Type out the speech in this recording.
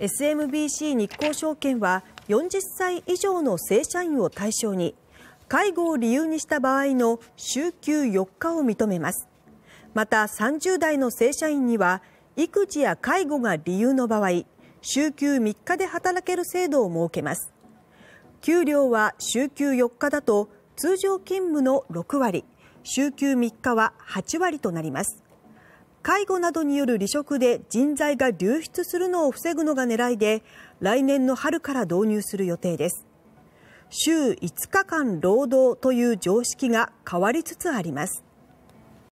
SMBC 日興証券は40歳以上の正社員を対象に介護を理由にした場合の週休4日を認めます。また30代の正社員には育児や介護が理由の場合週休3日で働ける制度を設けます給料は週休4日だと通常勤務の6割週休3日は8割となります介護などによる離職で人材が流出するのを防ぐのが狙いで来年の春から導入する予定です週5日間労働という常識が変わりつつあります